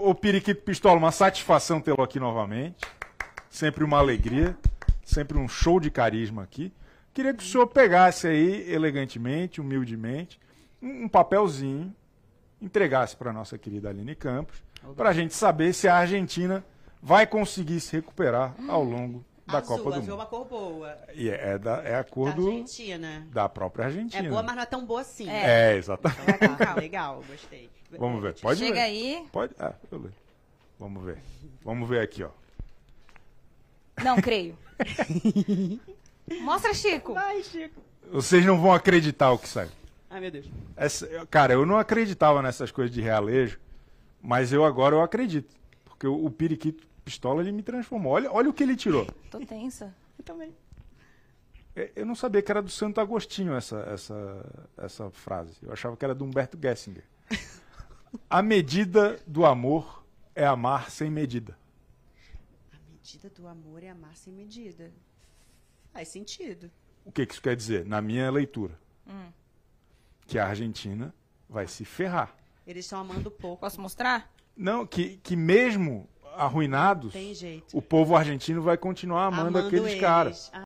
Ô Periquito Pistola, uma satisfação tê-lo aqui novamente. Sempre uma alegria, sempre um show de carisma aqui. Queria que o senhor pegasse aí, elegantemente, humildemente, um papelzinho, entregasse para a nossa querida Aline Campos, para a gente saber se a Argentina vai conseguir se recuperar ao longo da azul, Copa do Mundo. uma cor boa. E é, é da, é a cor da do, Argentina. Da própria Argentina. É boa, mas não é tão boa assim. É, é exatamente. Então, legal, tá, tá, legal, gostei. Vamos ver, pode Chega ver. aí. Pode, ah, eu leio. Vamos ver. Vamos ver aqui, ó. Não creio. Mostra, Chico. Vai, Chico. Vocês não vão acreditar o que saiu. Ai, meu Deus. Essa, cara, eu não acreditava nessas coisas de realejo, mas eu agora eu acredito. Porque o, o periquito pistola, ele me transformou. Olha, olha o que ele tirou. Tô tensa. Eu também. É, eu não sabia que era do Santo Agostinho essa, essa, essa frase. Eu achava que era do Humberto Gessinger. a medida do amor é amar sem medida. A medida do amor é amar sem medida. Faz sentido. O que, que isso quer dizer? Na minha leitura. Hum. Que a Argentina vai se ferrar. Eles estão amando pouco. Posso mostrar? Não, que, que mesmo arruinados, o povo argentino vai continuar amando, amando aqueles caras. Ah.